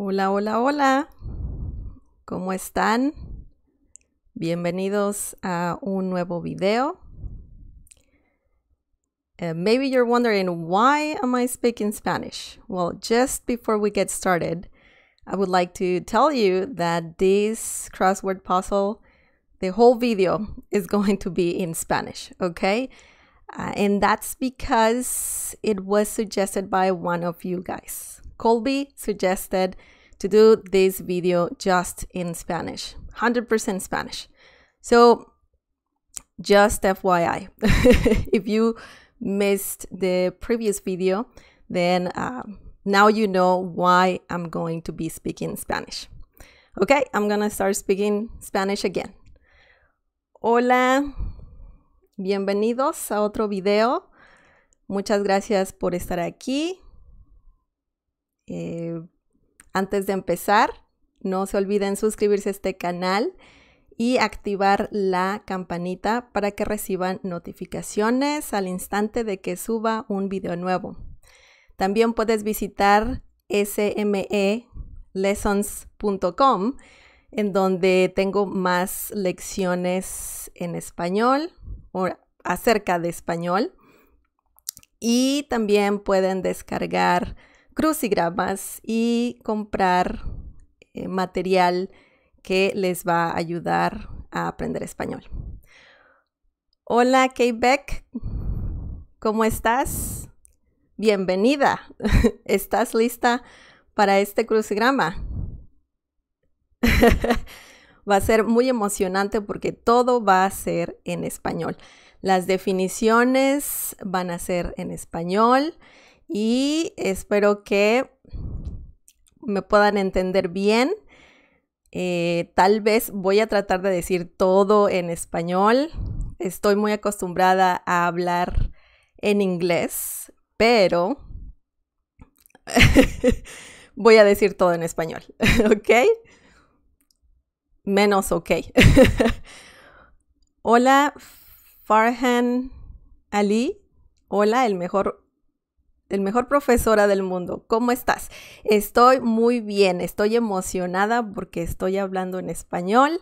Hola, hola, hola. ¿Cómo están? Bienvenidos a un nuevo video. Uh, maybe you're wondering why am I speaking Spanish? Well, just before we get started, I would like to tell you that this crossword puzzle, the whole video is going to be in Spanish, okay? Uh, and that's because it was suggested by one of you guys. Colby suggested to do this video just in Spanish, 100% Spanish. So, just FYI, if you missed the previous video, then uh, now you know why I'm going to be speaking Spanish. Okay, I'm gonna start speaking Spanish again. Hola, bienvenidos a otro video. Muchas gracias por estar aquí. Eh, antes de empezar, no se olviden suscribirse a este canal y activar la campanita para que reciban notificaciones al instante de que suba un video nuevo. También puedes visitar smelessons.com en donde tengo más lecciones en español o acerca de español. Y también pueden descargar crucigramas y comprar eh, material que les va a ayudar a aprender español. Hola Quebec! ¿cómo estás? Bienvenida. ¿Estás lista para este crucigrama? va a ser muy emocionante porque todo va a ser en español. Las definiciones van a ser en español y espero que me puedan entender bien. Eh, tal vez voy a tratar de decir todo en español. Estoy muy acostumbrada a hablar en inglés, pero voy a decir todo en español, ¿ok? Menos ok. Hola, Farhan Ali. Hola, el mejor el mejor profesora del mundo. ¿Cómo estás? Estoy muy bien, estoy emocionada porque estoy hablando en español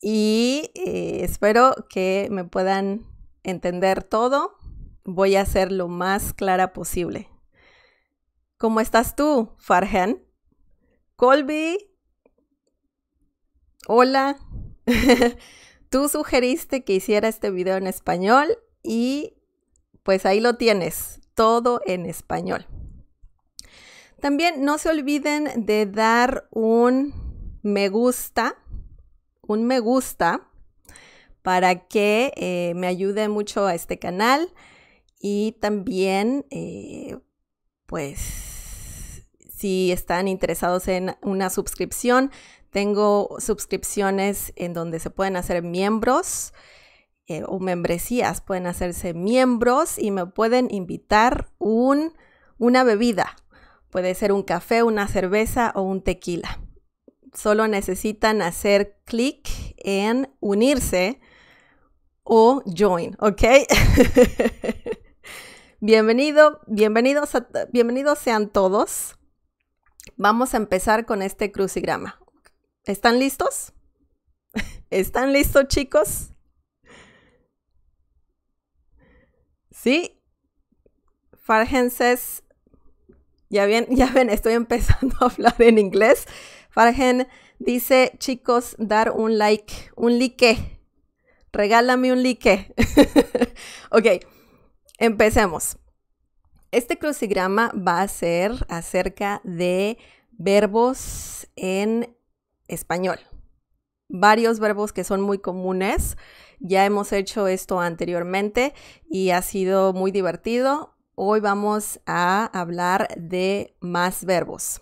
y eh, espero que me puedan entender todo. Voy a ser lo más clara posible. ¿Cómo estás tú, Farhan? Colby, hola. tú sugeriste que hiciera este video en español y pues ahí lo tienes todo en español. También no se olviden de dar un me gusta, un me gusta para que eh, me ayude mucho a este canal y también eh, pues si están interesados en una suscripción, tengo suscripciones en donde se pueden hacer miembros eh, o membresías, pueden hacerse miembros y me pueden invitar una bebida. Puede ser un café, una cerveza o un tequila. Solo necesitan hacer clic en unirse o join, ¿ok? Bienvenido, bienvenidos, bienvenidos sean todos. Vamos a empezar con este crucigrama. ¿Están listos? ¿Están listos, chicos? Sí. Fargenses. Ya, bien, ya ven, estoy empezando a hablar en inglés. Fargen dice, chicos, dar un like, un like. Regálame un like. ok, empecemos. Este crucigrama va a ser acerca de verbos en español. Varios verbos que son muy comunes ya hemos hecho esto anteriormente y ha sido muy divertido. Hoy vamos a hablar de más verbos.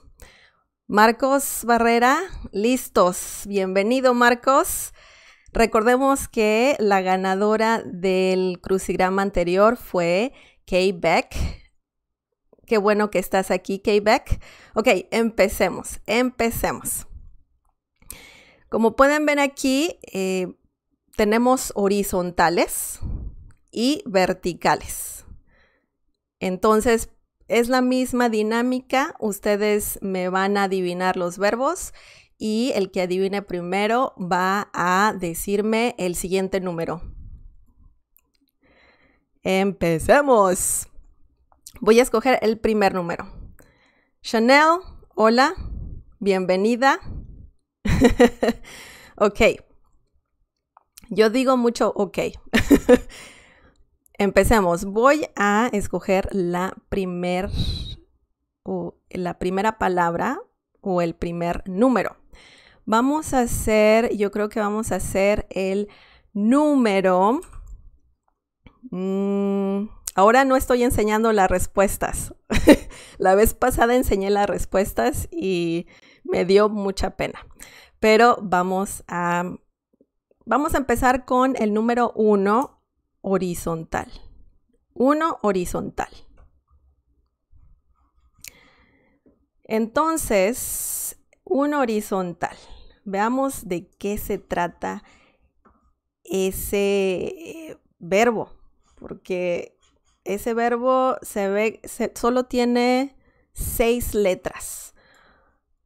Marcos Barrera, listos. Bienvenido Marcos. Recordemos que la ganadora del crucigrama anterior fue Kay Beck. Qué bueno que estás aquí, Kay Beck. Ok, empecemos, empecemos. Como pueden ver aquí, eh, tenemos horizontales y verticales. Entonces, es la misma dinámica. Ustedes me van a adivinar los verbos y el que adivine primero va a decirme el siguiente número. Empecemos. Voy a escoger el primer número. Chanel, hola, bienvenida. ok. Yo digo mucho ok. Empecemos. Voy a escoger la, o la primera palabra o el primer número. Vamos a hacer, yo creo que vamos a hacer el número. Mm, ahora no estoy enseñando las respuestas. la vez pasada enseñé las respuestas y me dio mucha pena. Pero vamos a Vamos a empezar con el número 1 horizontal. 1 horizontal. Entonces, 1 horizontal. Veamos de qué se trata ese eh, verbo, porque ese verbo se ve, solo tiene seis letras.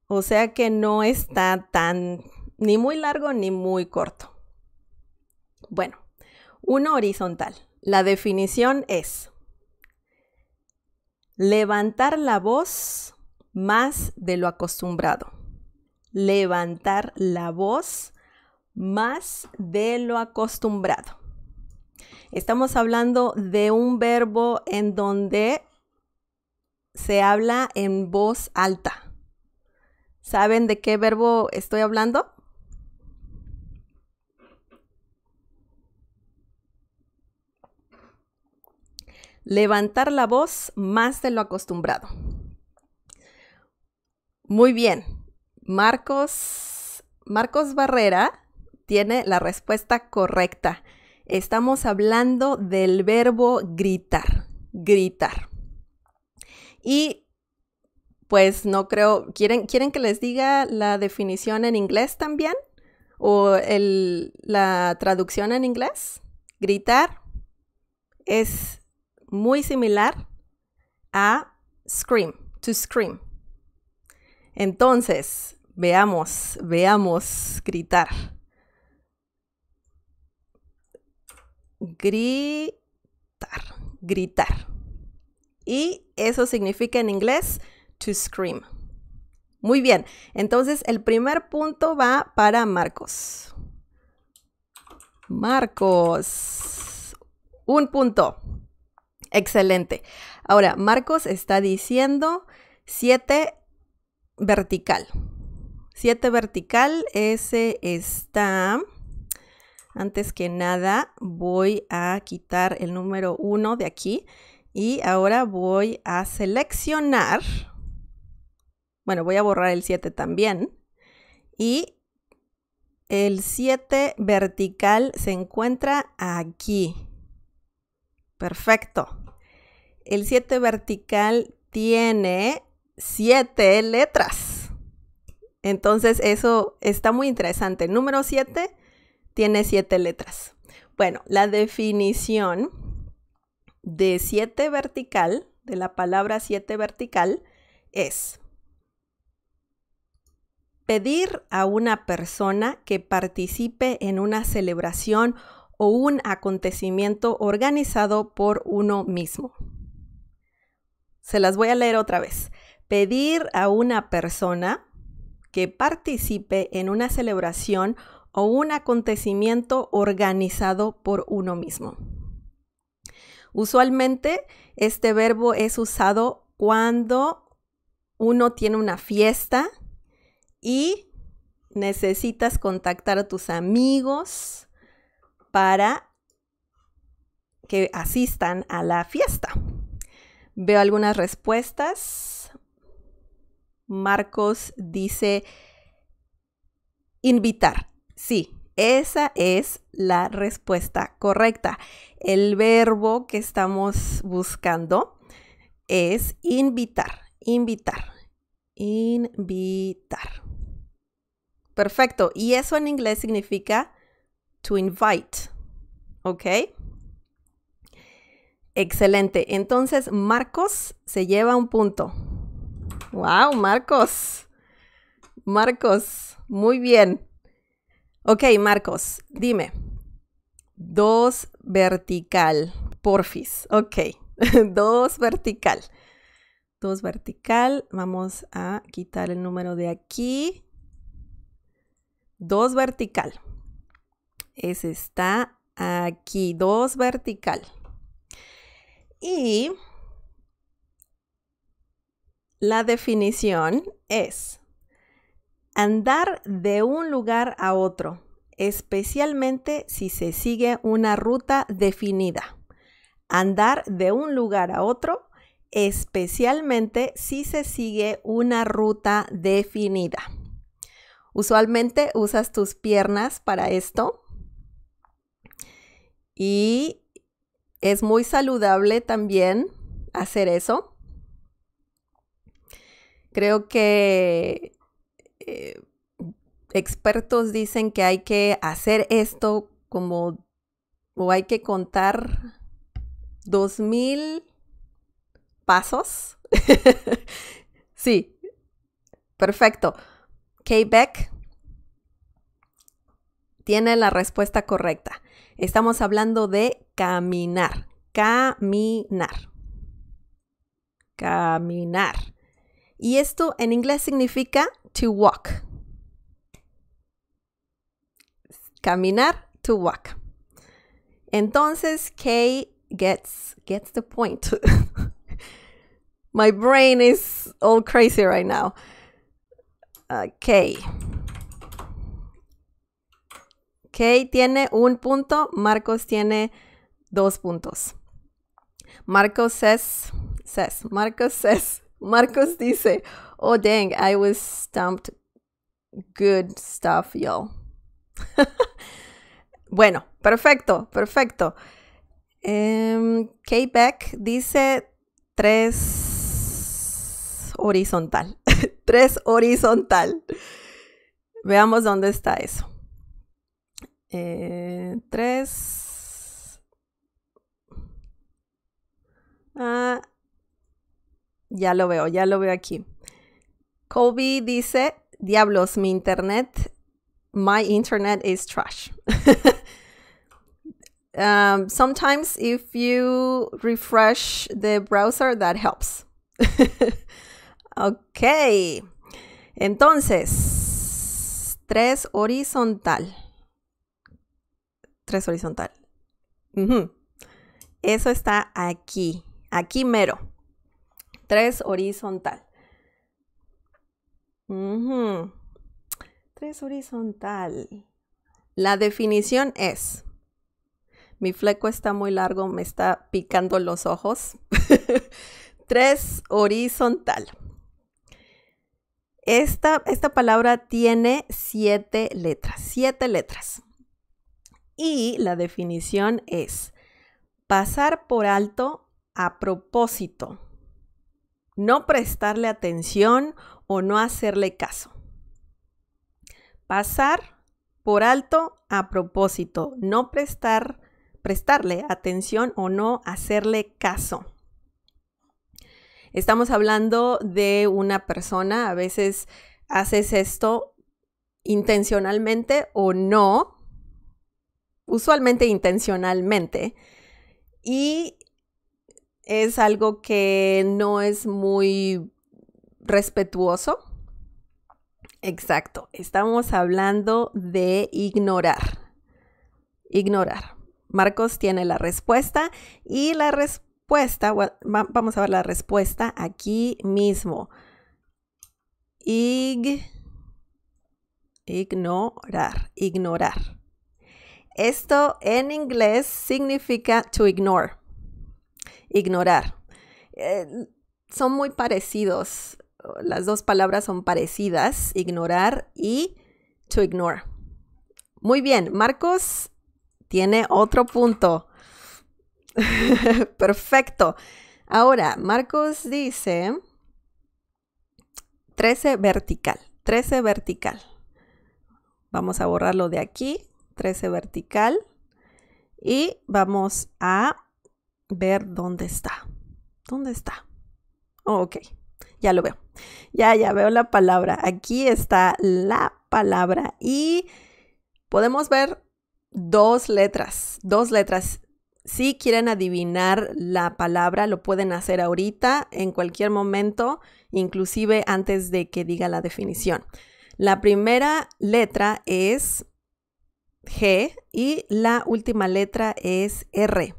O sea que no está tan ni muy largo ni muy corto. Bueno, uno horizontal. La definición es levantar la voz más de lo acostumbrado. Levantar la voz más de lo acostumbrado. Estamos hablando de un verbo en donde se habla en voz alta. ¿Saben de qué verbo estoy hablando? levantar la voz más de lo acostumbrado. Muy bien, Marcos, Marcos Barrera tiene la respuesta correcta. Estamos hablando del verbo gritar, gritar. Y pues no creo, ¿quieren, ¿quieren que les diga la definición en inglés también? ¿O la traducción en inglés? Gritar es muy similar a scream, to scream. Entonces, veamos, veamos gritar. Gritar, gritar. Y eso significa en inglés to scream. Muy bien, entonces el primer punto va para Marcos. Marcos, un punto. Excelente. Ahora, Marcos está diciendo 7 vertical. 7 vertical, ese está... Antes que nada, voy a quitar el número 1 de aquí y ahora voy a seleccionar. Bueno, voy a borrar el 7 también. Y el 7 vertical se encuentra aquí. Perfecto el 7 vertical tiene 7 letras. Entonces eso está muy interesante. El número 7 tiene 7 letras. Bueno, la definición de 7 vertical, de la palabra 7 vertical, es pedir a una persona que participe en una celebración o un acontecimiento organizado por uno mismo. Se las voy a leer otra vez. Pedir a una persona que participe en una celebración o un acontecimiento organizado por uno mismo. Usualmente este verbo es usado cuando uno tiene una fiesta y necesitas contactar a tus amigos para que asistan a la fiesta. Veo algunas respuestas. Marcos dice invitar. Sí, esa es la respuesta correcta. El verbo que estamos buscando es invitar, invitar, invitar. Perfecto. Y eso en inglés significa to invite. ¿Ok? Excelente. Entonces, Marcos se lleva un punto. ¡Wow, Marcos! Marcos, muy bien. Ok, Marcos, dime. Dos vertical, porfis. Ok, dos vertical. Dos vertical. Vamos a quitar el número de aquí. Dos vertical. Ese está aquí. Dos vertical. Y la definición es andar de un lugar a otro, especialmente si se sigue una ruta definida. Andar de un lugar a otro, especialmente si se sigue una ruta definida. Usualmente usas tus piernas para esto y es muy saludable también hacer eso. Creo que eh, expertos dicen que hay que hacer esto como, o hay que contar dos 2000 pasos. sí, perfecto. K-Beck tiene la respuesta correcta. Estamos hablando de caminar, caminar, caminar. Y esto en inglés significa to walk. Caminar, to walk. Entonces, Kay gets, the point. My brain is all crazy right now. Kay, uh, Kay tiene un punto, Marcos tiene dos puntos. Marcos says, says, Marcos says, Marcos dice, oh dang, I was stumped. Good stuff, y'all. bueno, perfecto, perfecto. Em, K. Beck dice tres horizontal. tres horizontal. Veamos dónde está eso. Eh, tres Ah, ya lo veo, ya lo veo aquí. Kobe dice, diablos, mi internet, my internet is trash. Um, sometimes if you refresh the browser, that helps. ok, entonces, tres horizontal. Tres horizontal. Eso está aquí aquí mero. Tres horizontal. Tres horizontal. La definición es, mi fleco está muy largo, me está picando los ojos. Tres horizontal. Esta, esta, palabra tiene siete letras, siete letras. Y la definición es pasar por alto a propósito no prestarle atención o no hacerle caso. Pasar por alto a propósito, no prestar, prestarle atención o no hacerle caso. Estamos hablando de una persona, a veces haces esto intencionalmente o no, usualmente intencionalmente, y es algo que no es muy respetuoso. Exacto, estamos hablando de ignorar. Ignorar. Marcos tiene la respuesta y la respuesta, vamos a ver la respuesta aquí mismo. ignorar, ignorar. Esto en inglés significa to ignore ignorar. Eh, son muy parecidos, las dos palabras son parecidas, ignorar y to ignore. Muy bien, Marcos tiene otro punto. Perfecto. Ahora, Marcos dice 13 vertical, 13 vertical. Vamos a borrarlo de aquí, 13 vertical. Y vamos a ver dónde está. ¿Dónde está? Oh, ok, ya lo veo. Ya, ya veo la palabra. Aquí está la palabra y podemos ver dos letras, dos letras. Si quieren adivinar la palabra, lo pueden hacer ahorita, en cualquier momento, inclusive antes de que diga la definición. La primera letra es G y la última letra es R.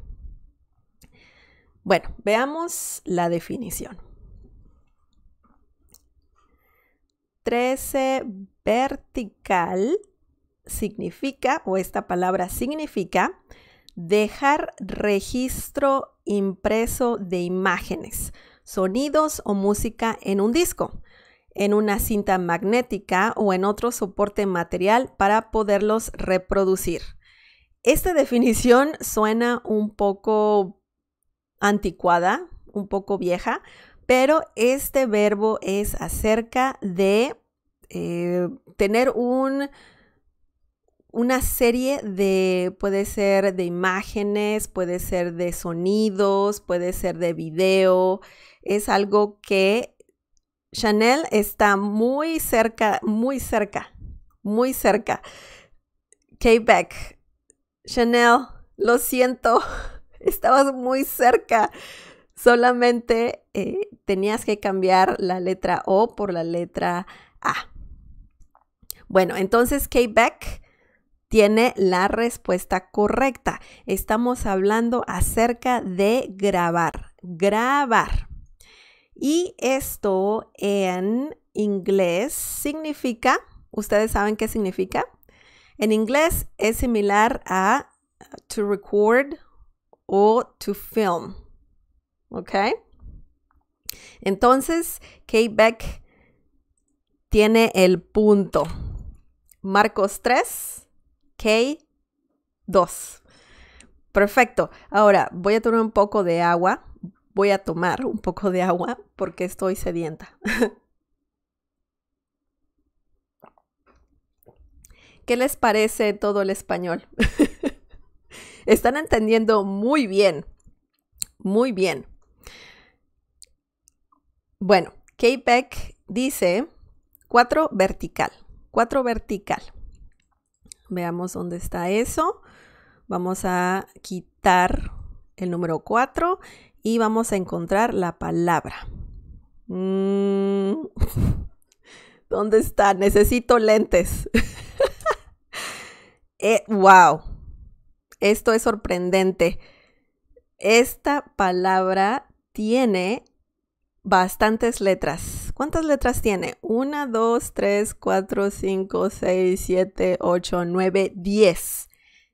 Bueno, veamos la definición. 13 vertical significa, o esta palabra significa, dejar registro impreso de imágenes, sonidos o música en un disco, en una cinta magnética o en otro soporte material para poderlos reproducir. Esta definición suena un poco anticuada, un poco vieja, pero este verbo es acerca de eh, tener un, una serie de, puede ser de imágenes, puede ser de sonidos, puede ser de video. Es algo que Chanel está muy cerca, muy cerca, muy cerca. k Chanel, lo siento. estabas muy cerca. Solamente eh, tenías que cambiar la letra O por la letra A. Bueno, entonces Kate back tiene la respuesta correcta. Estamos hablando acerca de grabar, grabar. Y esto en inglés significa, ¿ustedes saben qué significa? En inglés es similar a to record o to film. ¿Ok? Entonces, K Beck tiene el punto. Marcos 3, K 2. Perfecto. Ahora voy a tomar un poco de agua. Voy a tomar un poco de agua porque estoy sedienta. ¿Qué les parece todo el español? Están entendiendo muy bien, muy bien. Bueno, KPEC dice cuatro vertical, Cuatro vertical. Veamos dónde está eso. Vamos a quitar el número 4 y vamos a encontrar la palabra. Mm. ¿Dónde está? Necesito lentes. Eh, wow. Esto es sorprendente. Esta palabra tiene bastantes letras. ¿Cuántas letras tiene? Una, dos, tres, cuatro, cinco, seis, siete, ocho, nueve, diez.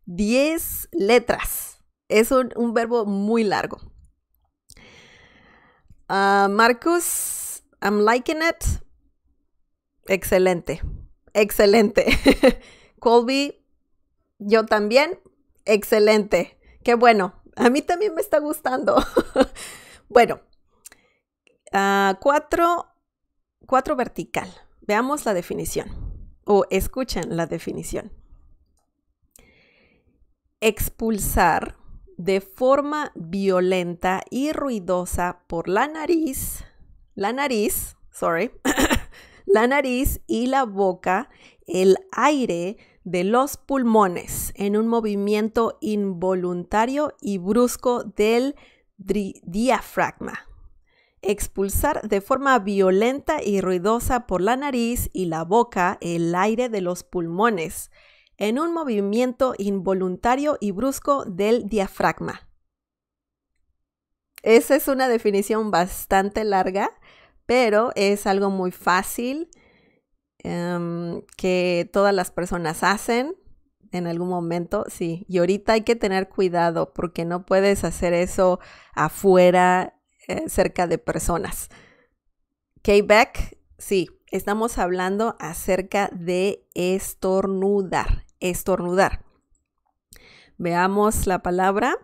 Diez letras. Es un, verbo muy largo. Ah, Marcus, I'm liking it. Excelente. Excelente. Colby, yo también. Excelente. Qué bueno. A mí también me está gustando. bueno, ah, cuatro, cuatro vertical. Veamos la definición o escuchen la definición. Expulsar de forma violenta y ruidosa por la nariz, la nariz, sorry, la nariz y la boca el aire de los pulmones en un movimiento involuntario y brusco del diafragma. Expulsar de forma violenta y ruidosa por la nariz y la boca el aire de los pulmones en un movimiento involuntario y brusco del diafragma. Esa es una definición bastante larga, pero es algo muy fácil Em, que todas las personas hacen en algún momento, sí. Y ahorita hay que tener cuidado porque no puedes hacer eso afuera, eh, cerca de personas. k back sí, estamos hablando acerca de estornudar, estornudar. Veamos la palabra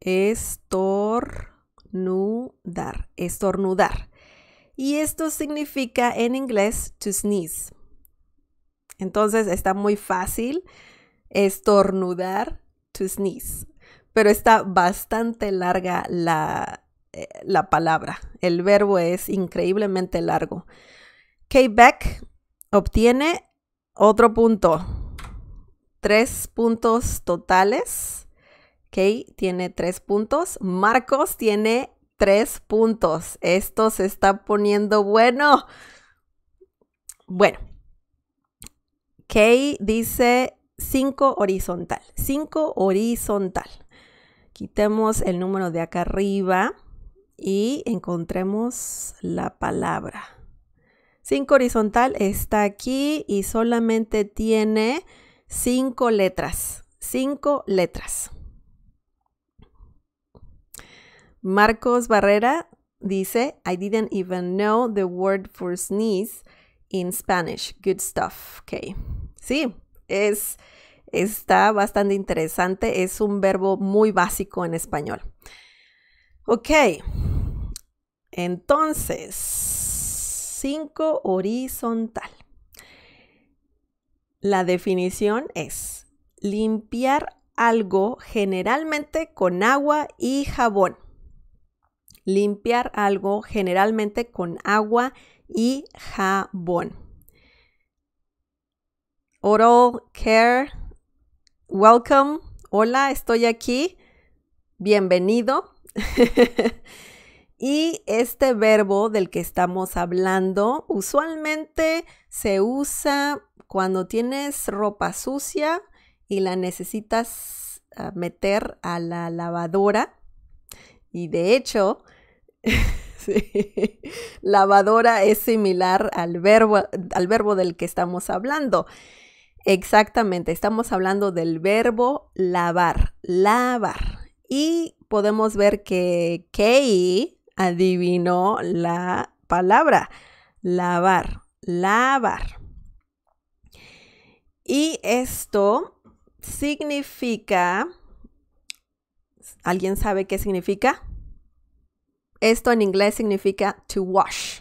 estornudar, estornudar. Y esto significa en inglés to sneeze. Entonces está muy fácil estornudar, to sneeze, pero está bastante larga eh, la, palabra. El verbo es increíblemente largo. Beck obtiene otro punto. Tres puntos totales. Kay tiene tres puntos. Marcos tiene tres puntos. Esto se está poniendo bueno. Bueno, Kay dice 5 horizontal. 5 horizontal. Quitemos el número de acá arriba y encontremos la palabra. 5 horizontal está aquí y solamente tiene 5 letras. 5 letras. Marcos Barrera dice, I didn't even know the word for sneeze in Spanish. Good stuff. K. Sí, es, está bastante interesante. Es un verbo muy básico en español. Ok, entonces, 5 horizontal. La definición es limpiar algo generalmente con agua y jabón. Limpiar algo generalmente con agua y jabón. Oral Care. Welcome. Hola, estoy aquí. Bienvenido. y este verbo del que estamos hablando usualmente se usa cuando tienes ropa sucia y la necesitas ah, meter a la lavadora. Y de hecho, lavadora es similar al verbo, al verbo del que estamos hablando. Exactamente, estamos hablando del verbo lavar, lavar. Y podemos ver que Kay adivinó la palabra, lavar, lavar. Y esto significa, ¿alguien sabe qué significa? Esto en inglés significa to wash.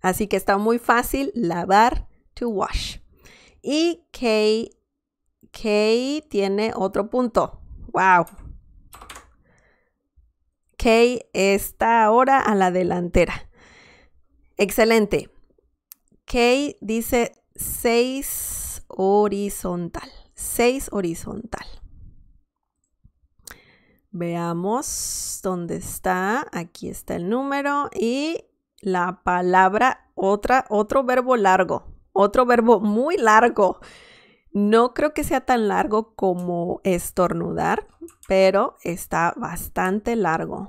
Así que está muy fácil lavar, to wash. Y K, K tiene otro punto. ¡Wow! K está ahora a la delantera. Excelente. K dice 6 horizontal. 6 horizontal. Veamos dónde está. Aquí está el número y la palabra otra, otro verbo largo otro verbo muy largo. No creo que sea tan largo como estornudar, pero está bastante largo.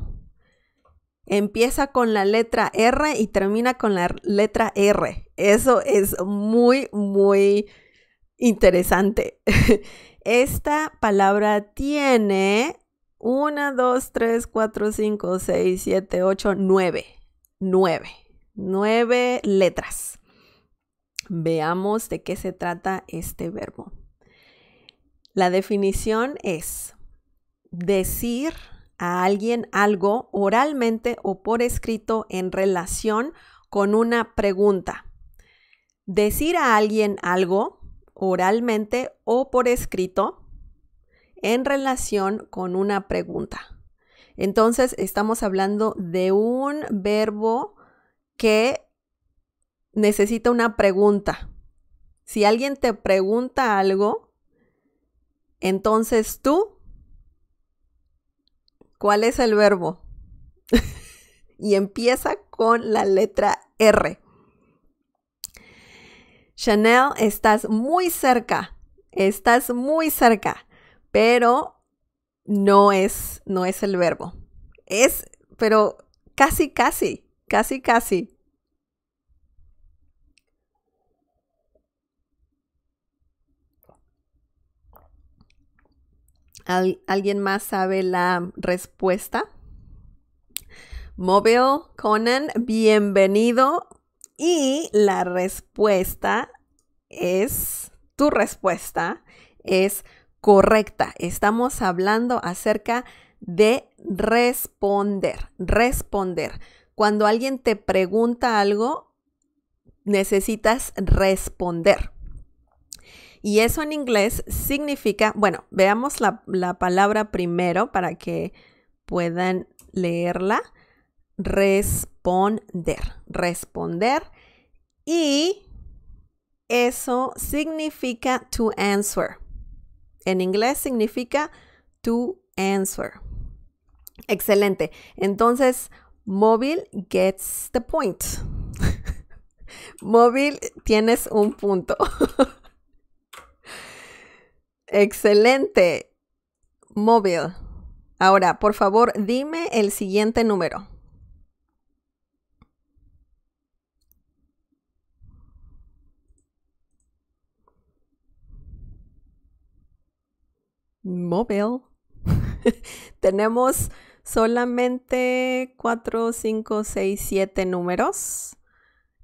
Empieza con la letra R y termina con la letra R. Eso es muy, muy interesante. Esta palabra tiene 1, 2, 3, 4, 5, 6, 7, 8, 9. 9. 9 letras. Veamos de qué se trata este verbo. La definición es decir a alguien algo oralmente o por escrito en relación con una pregunta. Decir a alguien algo oralmente o por escrito en relación con una pregunta. Entonces estamos hablando de un verbo que necesita una pregunta. Si alguien te pregunta algo, entonces tú, ¿cuál es el verbo? y empieza con la letra R. Chanel, estás muy cerca, estás muy cerca, pero no es, no es el verbo. Es, pero casi, casi, casi, casi. ¿Alguien más sabe la respuesta? Móvil, Conan, bienvenido. Y la respuesta es, tu respuesta es correcta. Estamos hablando acerca de responder, responder. Cuando alguien te pregunta algo, necesitas responder. Y eso en inglés significa, bueno, veamos la, palabra primero para que puedan leerla. Responder, responder. Y eso significa to answer. En inglés significa to answer. Excelente. Entonces, móvil gets the point. móvil, tienes un punto. Excelente. Móvil. Ahora, por favor, dime el siguiente número. Móvil. Tenemos solamente 4, 5, 6, 7 números.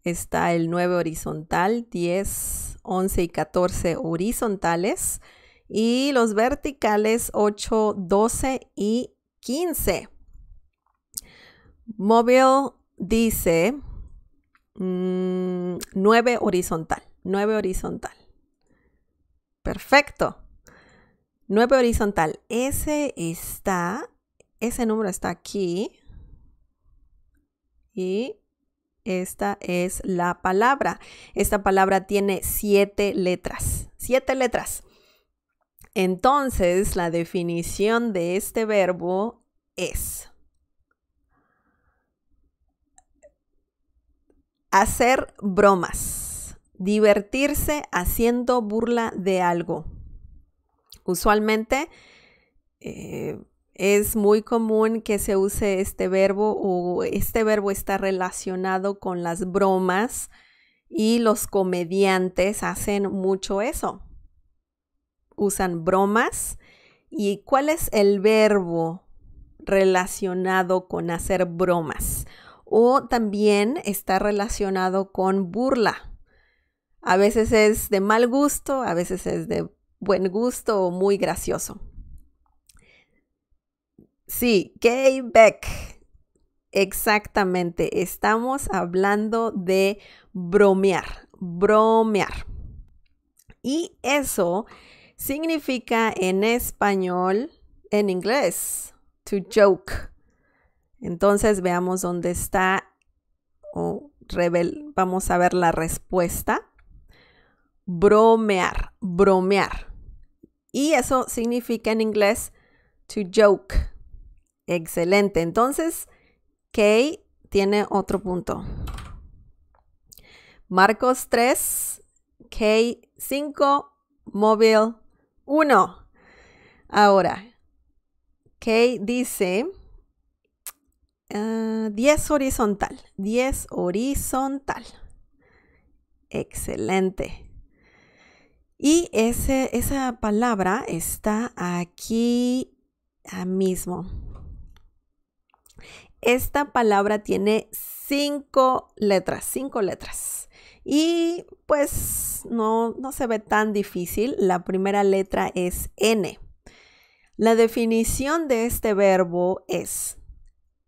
Está el 9 horizontal, 10, 11 y 14 horizontales y los verticales 8, 12 y 15. Móvil dice 9 mm, horizontal, 9 horizontal. Perfecto. 9 horizontal. Ese está, ese número está aquí. Y esta es la palabra. Esta palabra tiene 7 letras. 7 letras. Entonces, la definición de este verbo es hacer bromas, divertirse haciendo burla de algo. Usualmente eh, es muy común que se use este verbo o este verbo está relacionado con las bromas y los comediantes hacen mucho eso usan bromas. ¿Y cuál es el verbo relacionado con hacer bromas? O también está relacionado con burla. A veces es de mal gusto, a veces es de buen gusto o muy gracioso. Sí, gay back. Exactamente, estamos hablando de bromear, bromear. Y eso significa en español, en inglés, to joke. Entonces veamos dónde está o rebel vamos a ver la respuesta. Bromear, bromear. Y eso significa en inglés to joke. Excelente. Entonces, K tiene otro punto. Marcos 3, K 5, móvil uno. Ahora, Kay dice 10 ah, horizontal, 10 horizontal. Excelente. Y esa palabra está aquí ah, mismo. Esta palabra tiene cinco letras, cinco letras. Y pues no, se ve tan difícil. La primera letra es N. La definición de este verbo es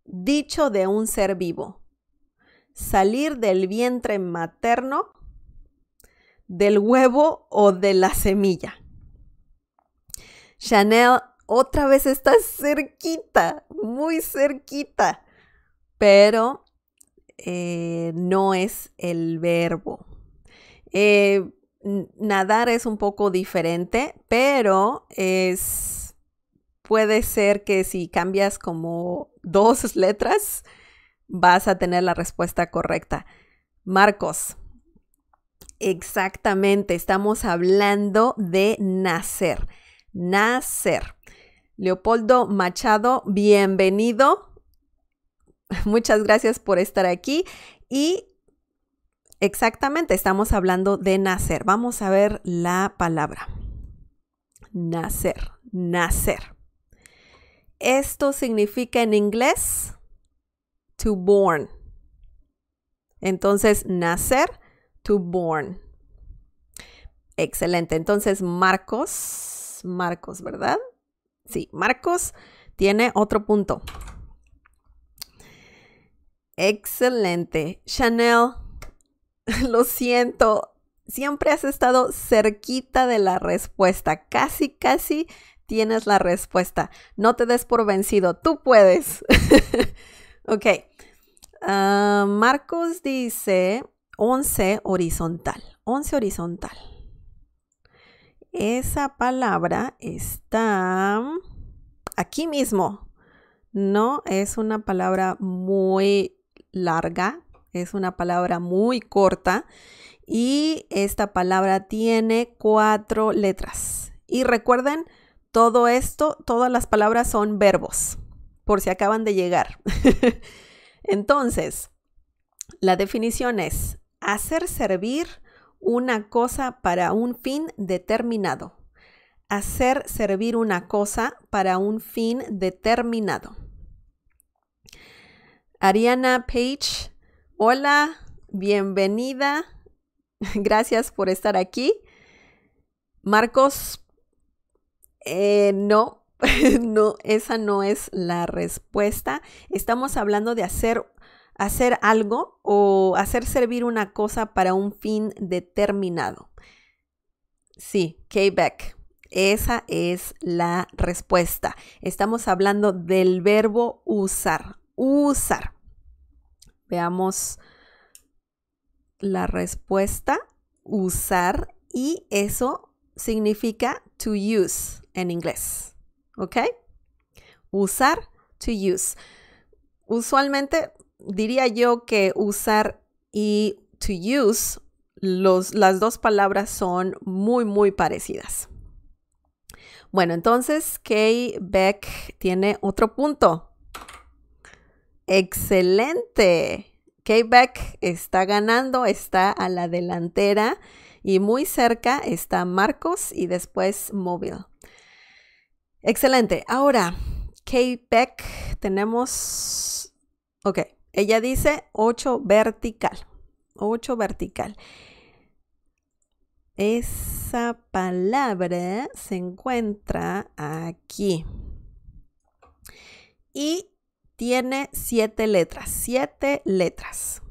dicho de un ser vivo, salir del vientre materno, del huevo o de la semilla. Chanel otra vez está cerquita, muy cerquita, pero eh, no es el verbo. Eh, nadar es un poco diferente, pero es, puede ser que si cambias como dos letras, vas a tener la respuesta correcta. Marcos. Exactamente, estamos hablando de nacer. Nacer. Leopoldo Machado, bienvenido. Muchas gracias por estar aquí y exactamente estamos hablando de nacer. Vamos a ver la palabra. Nacer, nacer. Esto significa en inglés to born. Entonces, nacer, to born. Excelente. Entonces, Marcos, Marcos, ¿verdad? Sí, Marcos tiene otro punto. Excelente. Chanel, lo siento, siempre has estado cerquita de la respuesta, casi, casi tienes la respuesta. No te des por vencido, tú puedes. ok. Ah, Marcos dice 11 horizontal, 11 horizontal. Esa palabra está aquí mismo. No es una palabra muy larga, es una palabra muy corta y esta palabra tiene cuatro letras. Y recuerden, todo esto, todas las palabras son verbos, por si acaban de llegar. Entonces, la definición es hacer servir una cosa para un fin determinado. Hacer servir una cosa para un fin determinado. Ariana Page, hola, bienvenida. Gracias por estar aquí. Marcos, eh, no, no, esa no es la respuesta. Estamos hablando de hacer, hacer algo o hacer servir una cosa para un fin determinado. Sí, k back Esa es la respuesta. Estamos hablando del verbo usar usar. Veamos la respuesta, usar, y eso significa to use en inglés. ¿Ok? Usar, to use. Usualmente diría yo que usar y to use, las dos palabras son muy, muy parecidas. Bueno, entonces Kay Beck tiene otro punto. Excelente. Quebec está ganando, está a la delantera y muy cerca está Marcos y después Mobile. Excelente. Ahora, Quebec tenemos, ok, ella dice 8 vertical, 8 vertical. Esa palabra se encuentra aquí. Y tiene siete letras, siete letras.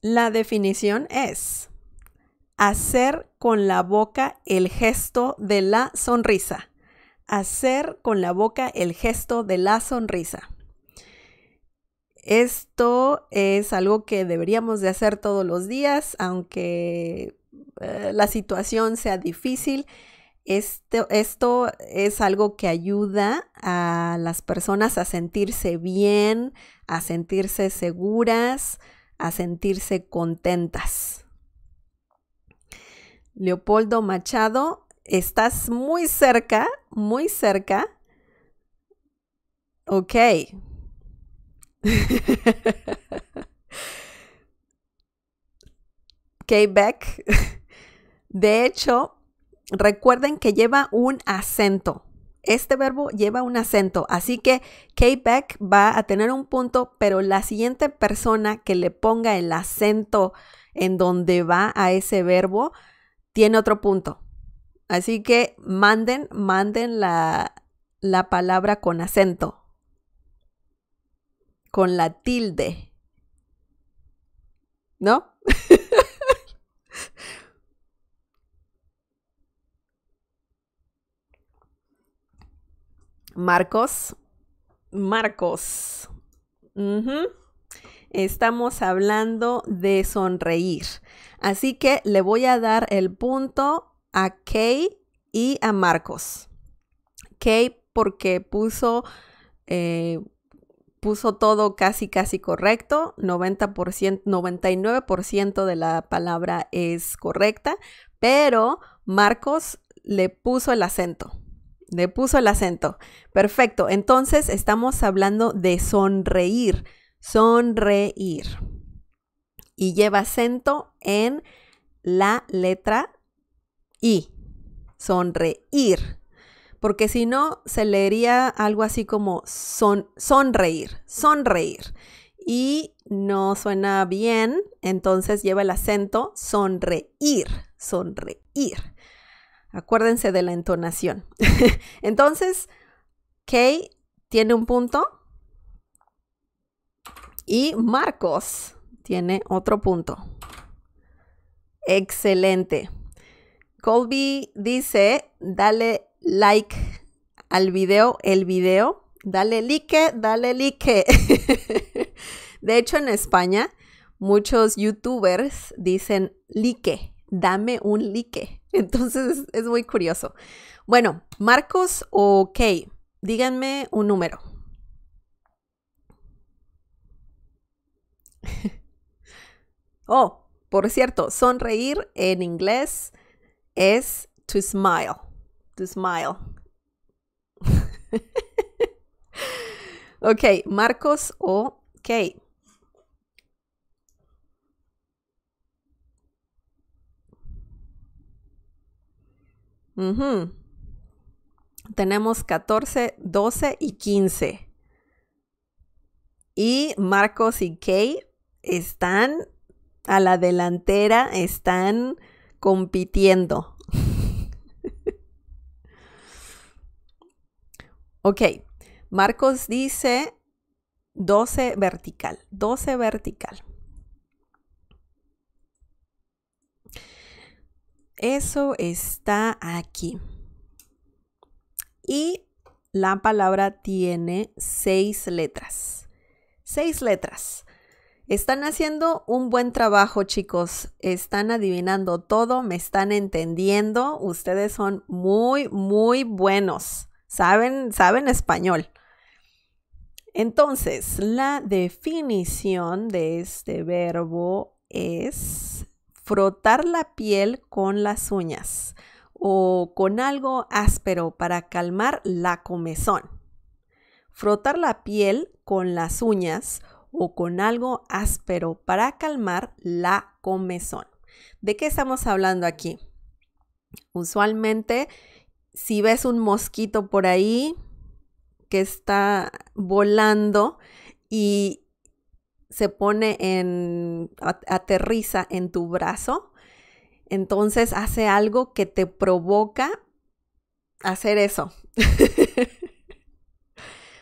La definición es hacer con la boca el gesto de la sonrisa. Hacer con la boca el gesto de la sonrisa. Esto es algo que deberíamos de hacer todos los días, aunque eh, la situación sea difícil. Esto, esto es algo que ayuda a las personas a sentirse bien, a sentirse seguras, a sentirse contentas. Leopoldo Machado, estás muy cerca, muy cerca. Ok. back. De hecho, recuerden que lleva un acento. Este verbo lleva un acento, así que k back va a tener un punto, pero la siguiente persona que le ponga el acento en donde va a ese verbo tiene otro punto. Así que manden, manden la, la palabra con acento, con la tilde. ¿No? Marcos. Marcos. Estamos hablando de sonreír. Así que le voy a dar el punto a Kay y a Marcos. Kay porque puso, eh, puso todo casi, casi correcto. 90%, 99% de la palabra es correcta, pero Marcos le puso el acento. Le puso el acento. Perfecto. Entonces estamos hablando de sonreír. Sonreír. Y lleva acento en la letra I. Sonreír. Porque si no, se leería algo así como son, sonreír. Sonreír. Y no suena bien. Entonces lleva el acento sonreír. Sonreír. Acuérdense de la entonación. Entonces, Kay tiene un punto y Marcos tiene otro punto. Excelente. Colby dice, dale like al video, el video. Dale like, dale like. De hecho, en España, muchos youtubers dicen like, dame un like. Entonces es muy curioso. Bueno, Marcos o díganme un número. oh, por cierto, sonreír en inglés es to smile. To smile. ok, Marcos o Tenemos 14, 12 y 15. Y Marcos y Kay están a la delantera, están compitiendo. ok, Marcos dice 12 vertical, 12 vertical. Eso está aquí. Y la palabra tiene seis letras. Seis letras. Están haciendo un buen trabajo, chicos. Están adivinando todo, me están entendiendo. Ustedes son muy, muy buenos. Saben, saben español. Entonces, la definición de este verbo es frotar la piel con las uñas o con algo áspero para calmar la comezón. Frotar la piel con las uñas o con algo áspero para calmar la comezón. ¿De qué estamos hablando aquí? Usualmente, si ves un mosquito por ahí que está volando y se pone en, aterriza en tu brazo, entonces hace algo que te provoca hacer eso.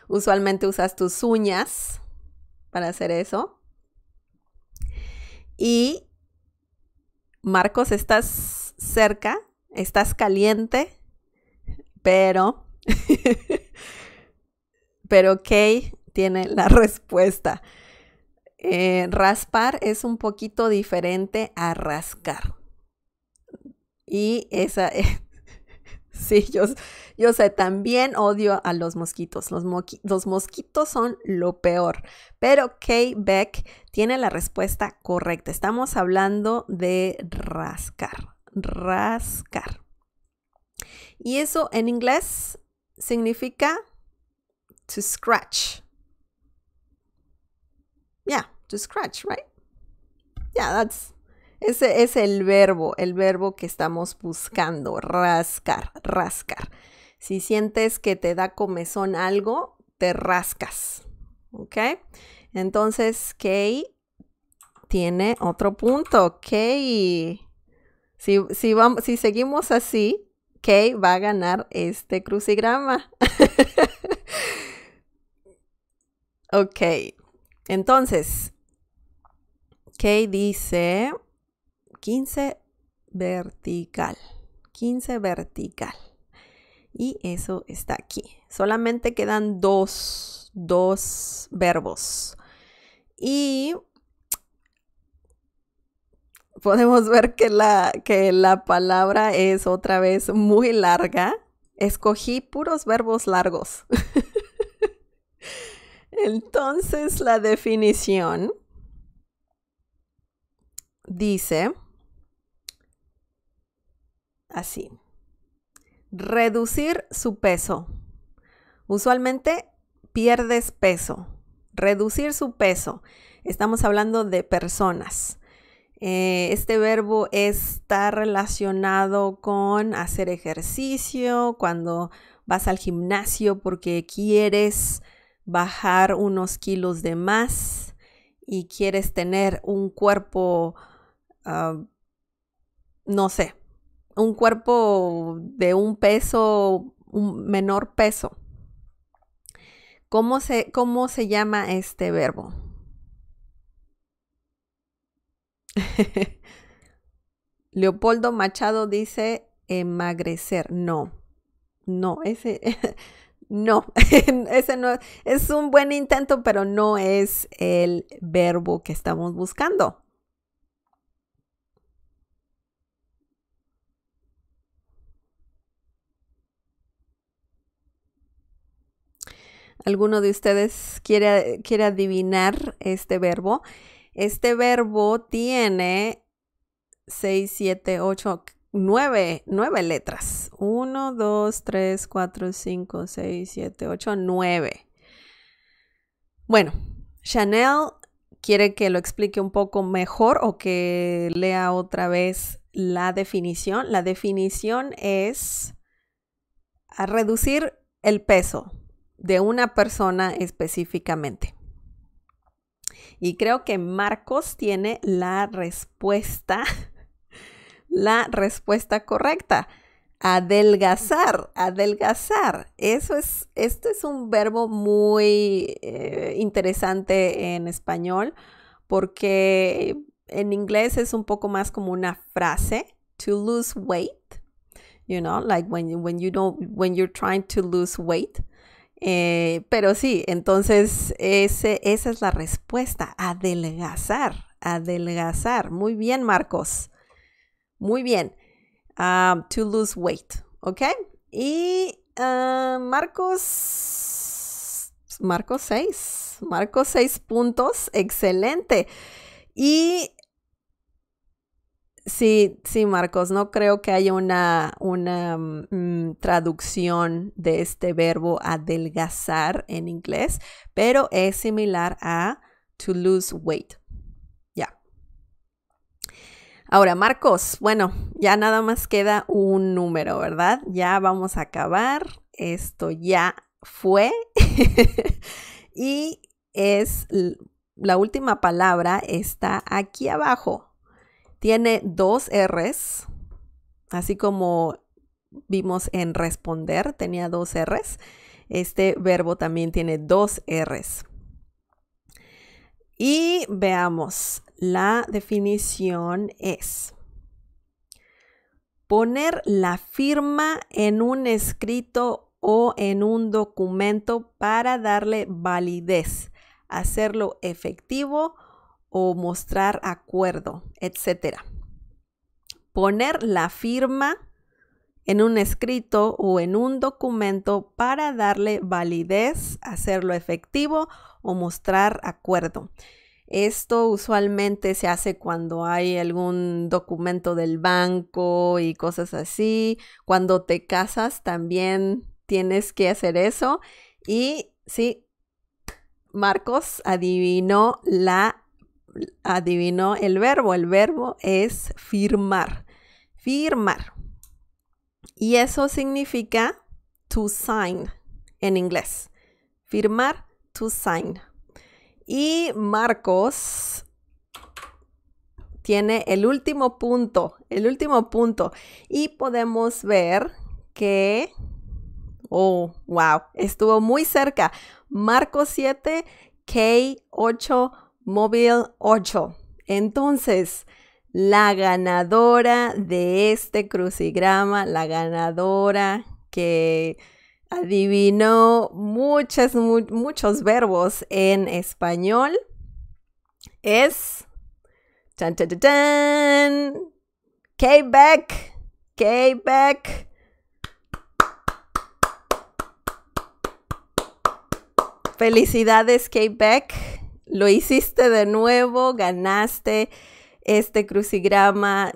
Usualmente usas tus uñas para hacer eso. Y Marcos, estás cerca, estás caliente, pero, pero Kay tiene la respuesta. Eh, raspar es un poquito diferente a rascar. Y esa es... Eh, sí, yo, sé, también odio a los mosquitos. Los, los mosquitos son lo peor. Pero Kay Beck tiene la respuesta correcta. Estamos hablando de rascar. Rascar. Y eso en inglés significa to scratch. Yeah, to scratch, right? Yeah, that's. Ese es el verbo, el verbo que estamos buscando, rascar, rascar. Si sientes que te da comezón algo, te rascas, ¿ok? Entonces, Kay tiene otro punto, Kay. Si, vamos, si seguimos así, Kay va a ganar este crucigrama. ok, entonces, Kay dice 15 vertical. 15 vertical. Y eso está aquí. Solamente quedan dos, dos verbos. Y podemos ver que la, que la palabra es otra vez muy larga. Escogí puros verbos largos. Entonces la definición dice así, reducir su peso. Usualmente pierdes peso, reducir su peso. Estamos hablando de personas. Eh, este verbo está relacionado con hacer ejercicio, cuando vas al gimnasio porque quieres bajar unos kilos de más y quieres tener un cuerpo, ah, no sé, un cuerpo de un peso, un menor peso. ¿Cómo se, cómo se llama este verbo? Leopoldo Machado dice emagrecer. No, no, ese no, ese no es un buen intento, pero no es el verbo que estamos buscando. ¿Alguno de ustedes quiere, quiere adivinar este verbo? Este verbo tiene seis, siete, ocho nueve, nueve letras. Uno, dos, tres, cuatro, cinco, seis, siete, ocho, nueve. Bueno, Chanel quiere que lo explique un poco mejor o que lea otra vez la definición. La definición es a reducir el peso de una persona específicamente. Y creo que Marcos tiene la respuesta la respuesta correcta. Adelgazar, adelgazar. Eso es, esto es un verbo muy eh, interesante en español porque en inglés es un poco más como una frase, to lose weight, you know, like when, when you don't, when you're trying to lose weight. Eh, pero sí, entonces ese, esa es la respuesta, adelgazar, adelgazar. Muy bien, Marcos. Muy bien. Ah, to lose weight, ¿ok? Y ah, Marcos, Marcos 6, Marcos 6 puntos, excelente. Y sí, sí, Marcos, no creo que haya una, una mm, traducción de este verbo adelgazar en inglés, pero es similar a to lose weight. Ahora, Marcos, bueno, ya nada más queda un número, ¿verdad? Ya vamos a acabar. Esto ya fue. y es la última palabra, está aquí abajo. Tiene dos R's, así como vimos en responder, tenía dos R's. Este verbo también tiene dos R's. Y veamos, la definición es poner la firma en un escrito o en un documento para darle validez, hacerlo efectivo o mostrar acuerdo, etc. Poner la firma en un escrito o en un documento para darle validez, hacerlo efectivo o mostrar acuerdo. Esto usualmente se hace cuando hay algún documento del banco y cosas así. Cuando te casas también tienes que hacer eso. Y sí, Marcos adivinó la adivinó el verbo. El verbo es firmar. Firmar. Y eso significa to sign en inglés. Firmar to sign. Y Marcos tiene el último punto, el último punto. Y podemos ver que, oh, wow, estuvo muy cerca. Marcos 7, K8, Móvil 8. Entonces, la ganadora de este crucigrama, la ganadora que adivinó muchos, muchos verbos en español es chan, chan, chan, back Quebec, Quebec. Felicidades, Lo hiciste de nuevo, ganaste este crucigrama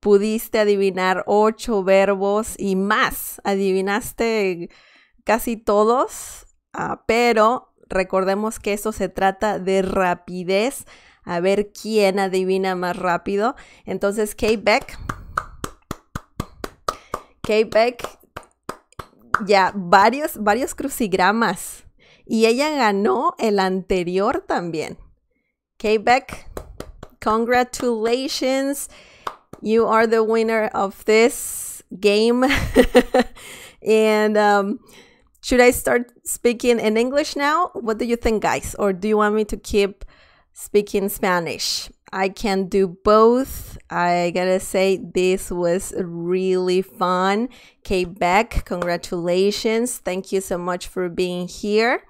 pudiste adivinar ocho verbos y más. Adivinaste casi todos, ah, pero recordemos que esto se trata de rapidez, a ver quién adivina más rápido. Entonces, Kate Beck, Kate Beck, ya varios, varios crucigramas. Y ella ganó el anterior también. K Beck, congratulations. You are the winner of this game. and um, Should I start speaking in English now? What do you think, guys? Or do you want me to keep speaking Spanish? I can do both. I gotta say, this was really fun. Kate Beck, congratulations. Thank you so much for being here.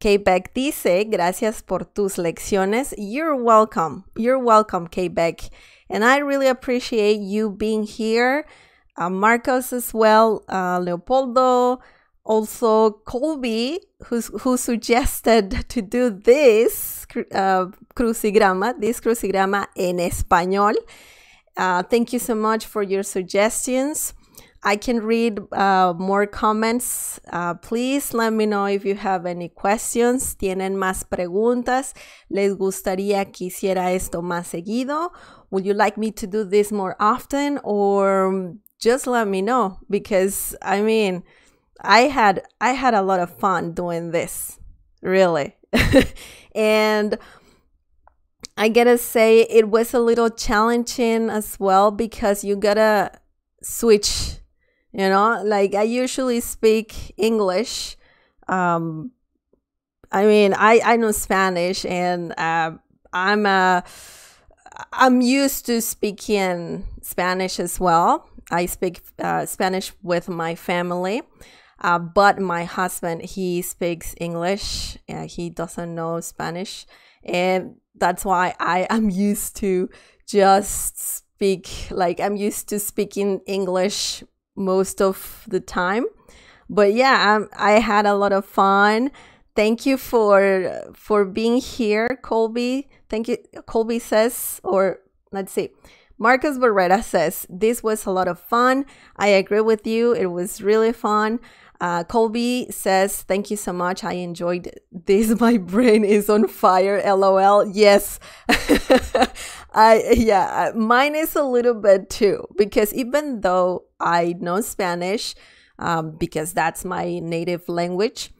Kate Beck dice, gracias por tus lecciones. You're welcome. You're welcome, Kate Beck. And I really appreciate you being here. Uh, Marcos as well, uh, Leopoldo, also Colby, who suggested to do this uh, crucigrama, this crucigrama en español. Uh, thank you so much for your suggestions. I can read uh, more comments. Uh, please let me know if you have any questions. ¿Tienen más preguntas? ¿Les gustaría que hiciera esto más seguido? Would you like me to do this more often? Or um, just let me know because, I mean, I had I had a lot of fun doing this, really. and I gotta say it was a little challenging as well because you gotta switch, you know, like I usually speak English. Um I mean I, I know Spanish and uh, I'm a uh, I'm used to speaking Spanish as well. I speak uh, Spanish with my family. Uh, but my husband, he speaks English. Yeah, uh, he doesn't know Spanish. And that's why I am used to just speak, like, I'm used to speaking English most of the time. But yeah, I'm, um, I had a lot of fun thank you for for being here colby thank you colby says or let's see marcus barrera says this was a lot of fun i agree with you it was really fun uh, Colby says, Thank you so much. I enjoyed this. My brain is on fire. LOL. Yes. I, yeah, uh, mine is a little bit too, because even though I know Spanish, um, because that's my native language,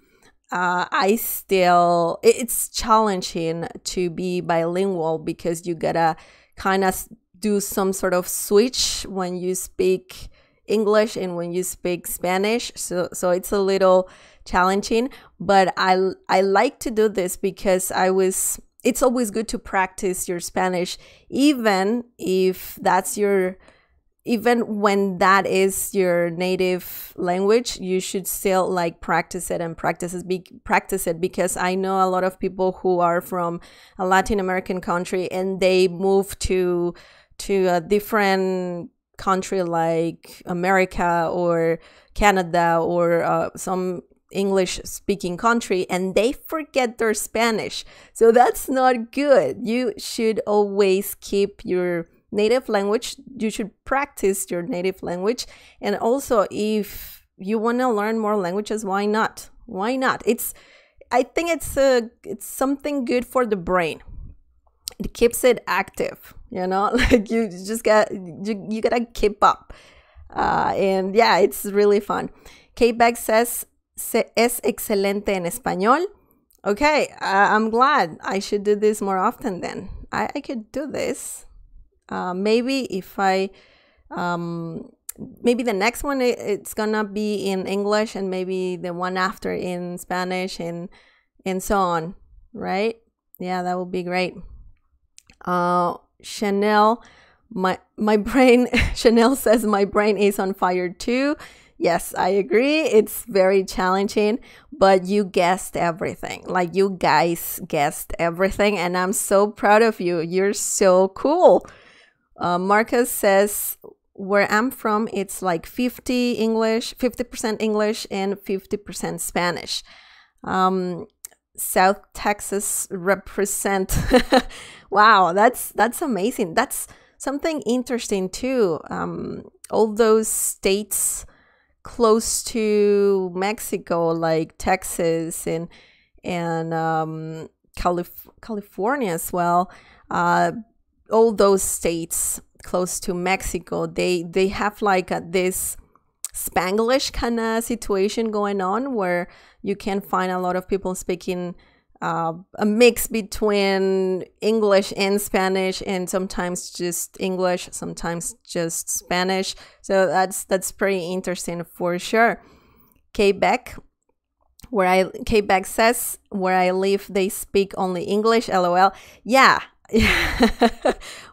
uh, I still, it's challenging to be bilingual because you gotta kind of do some sort of switch when you speak English and when you speak Spanish. So, so it's a little challenging, but I, I like to do this because I was, it's always good to practice your Spanish, even if that's your, even when that is your native language, you should still like practice it and practice it, be, practice it because I know a lot of people who are from a Latin American country and they move to to a different country like America or Canada or uh, some English speaking country and they forget their Spanish. So that's not good. You should always keep your native language. You should practice your native language. And also, if you want to learn more languages, why not? Why not? It's, I think it's a, it's something good for the brain it keeps it active you know like you just got you, you gotta keep up uh, and yeah it's really fun kate beck says es excelente en español okay uh, i'm glad i should do this more often then i, I could do this uh, maybe if i um, maybe the next one it's gonna be in english and maybe the one after in spanish and and so on right yeah that would be great uh, Chanel, my my brain. Chanel says my brain is on fire too. Yes, I agree. It's very challenging, but you guessed everything. Like you guys guessed everything, and I'm so proud of you. You're so cool. Uh, Marcus says, where I'm from, it's like 50 English, 50% English, and 50% Spanish. Um, South Texas represent. wow, that's that's amazing. That's something interesting too. Um, all those states close to Mexico, like Texas and and um, Calif- California as well. Uh, all those states close to Mexico, they they have like a, this Spanglish kind of situation going on where you can find a lot of people speaking uh, a mix between English and Spanish, and sometimes just English, sometimes just Spanish. So that's that's pretty interesting for sure. Quebec, where I Quebec says where I live, they speak only English. LOL. Yeah.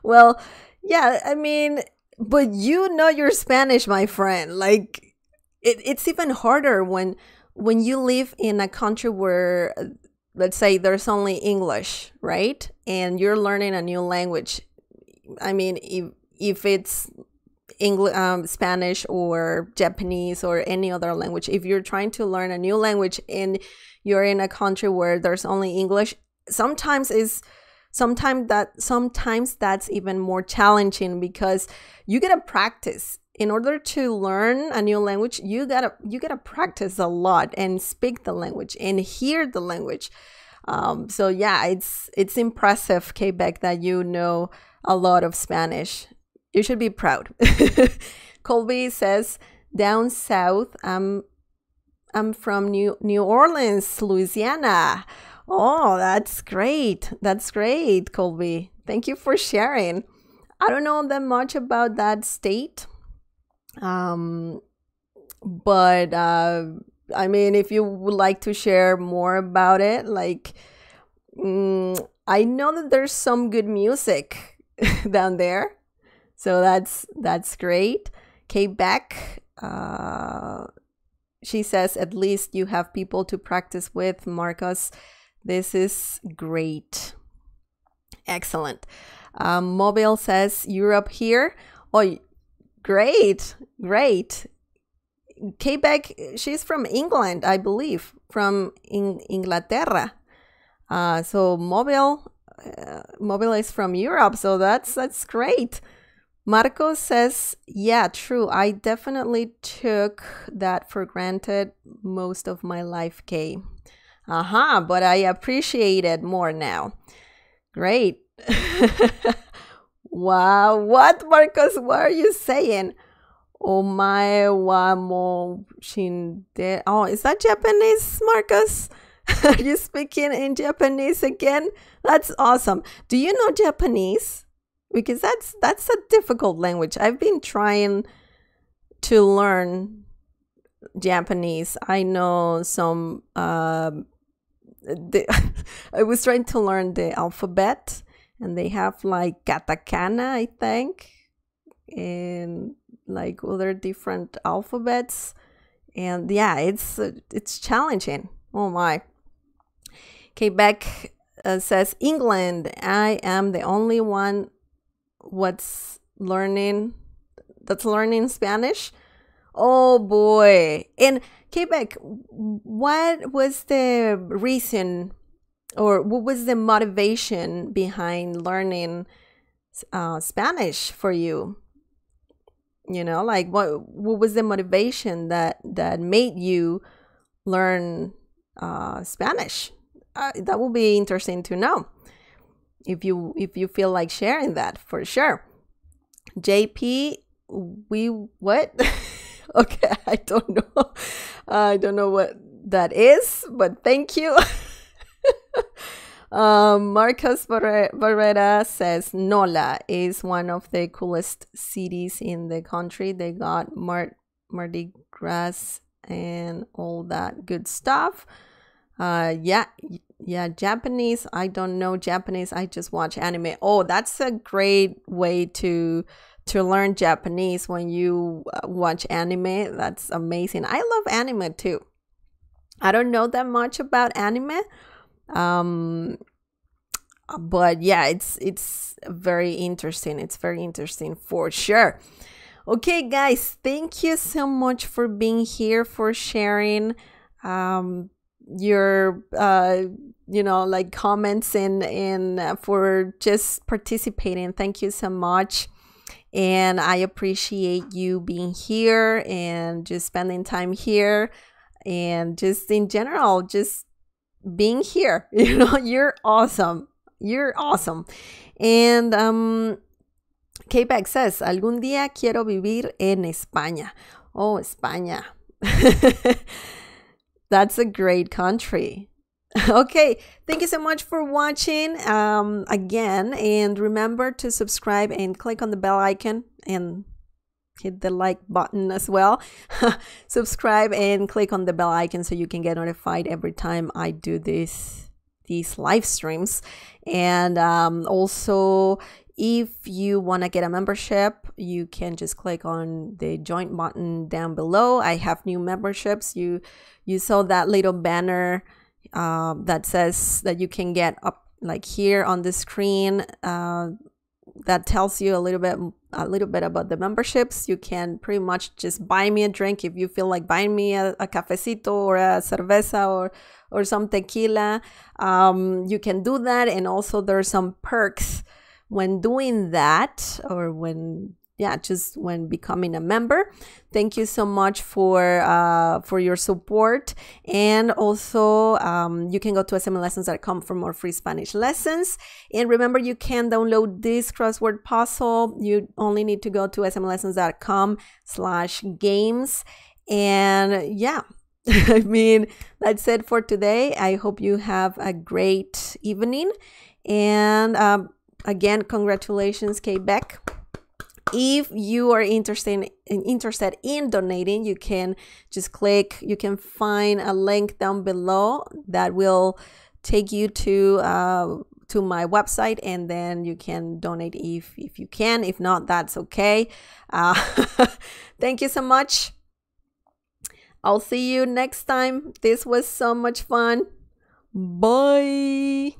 well, yeah. I mean, but you know your Spanish, my friend. Like it, it's even harder when when you live in a country where let's say there's only English, right? And you're learning a new language. I mean, if if it's English, um, Spanish, or Japanese, or any other language, if you're trying to learn a new language and you're in a country where there's only English, sometimes it's sometimes that sometimes that's even more challenging because you gotta practice in order to learn a new language you gotta you gotta practice a lot and speak the language and hear the language um, so yeah it's it's impressive quebec that you know a lot of spanish you should be proud colby says down south i'm i'm from new new orleans louisiana Oh, that's great. That's great, Colby. Thank you for sharing. I don't know that much about that state. Um, but uh, I mean, if you would like to share more about it, like, mm, I know that there's some good music down there, so that's that's great. Kate Beck, uh, she says, at least you have people to practice with, Marcos. This is great. Excellent. Um, Mobile says Europe here. Oh, great, great. Quebec, she's from England, I believe, from in Inglaterra. Uh, so Mobile, uh, Mobile is from Europe, so that's that's great. Marco says, yeah, true. I definitely took that for granted most of my life, Kay. Uh huh, but I appreciate it more now. Great. wow, what, Marcos, what are you saying? Omae wa mo shinde. Oh, is that Japanese, Marcus? Are you speaking in Japanese again? That's awesome. Do you know Japanese? Because that's that's a difficult language. I've been trying to learn Japanese. I know some um, the I was trying to learn the alphabet, and they have like katakana, I think, and like other different alphabets. And yeah, it's it's challenging. Oh my. Okay, back uh, says England. I am the only one what's learning that's learning Spanish. Oh boy. And Quebec, what was the reason or what was the motivation behind learning uh, Spanish for you? You know, like what what was the motivation that that made you learn uh, Spanish? Uh, that would be interesting to know if you if you feel like sharing that for sure. JP, we what? Okay, I don't know. I don't know what that is, but thank you. um, Marcus Barrera says Nola is one of the coolest cities in the country. They got Mardi Gras and all that good stuff. Uh, yeah, yeah, Japanese. I don't know Japanese. I just watch anime. Oh, that's a great way to to learn Japanese when you uh, watch anime. That's amazing. I love anime too. I don't know that much about anime. Um, but yeah, it's it's very interesting. It's very interesting for sure. Okay, guys, thank you so much for being here for sharing um, your uh, you know like comments and and uh, for just participating. Thank you so much. And I appreciate you being here and just spending time here and just in general, just being here. You know, you're awesome. You're awesome. And um, k says, algún día quiero vivir en España. Oh, España. That's a great country. Okay, thank you so much for watching um, again. And remember to subscribe and click on the bell icon and hit the like button as well. subscribe and click on the bell icon so you can get notified every time I do this these live streams. And um, also, if you want to get a membership, you can just click on the join button down below. I have new memberships. You you saw that little banner um, that says that you can get up like here on the screen uh, that tells you a little bit a little bit about the memberships you can pretty much just buy me a drink if you feel like buying me a, a cafecito or a cerveza or or some tequila um, you can do that and also there's some perks when doing that or when yeah just when becoming a member thank you so much for uh, for your support and also um, you can go to smlessons.com for more free spanish lessons and remember you can download this crossword puzzle you only need to go to smlessons.com slash games and yeah i mean that's it for today i hope you have a great evening and um, again congratulations kay beck if you are interested in, interested in donating you can just click you can find a link down below that will take you to uh, to my website and then you can donate if if you can if not that's okay uh, thank you so much i'll see you next time this was so much fun bye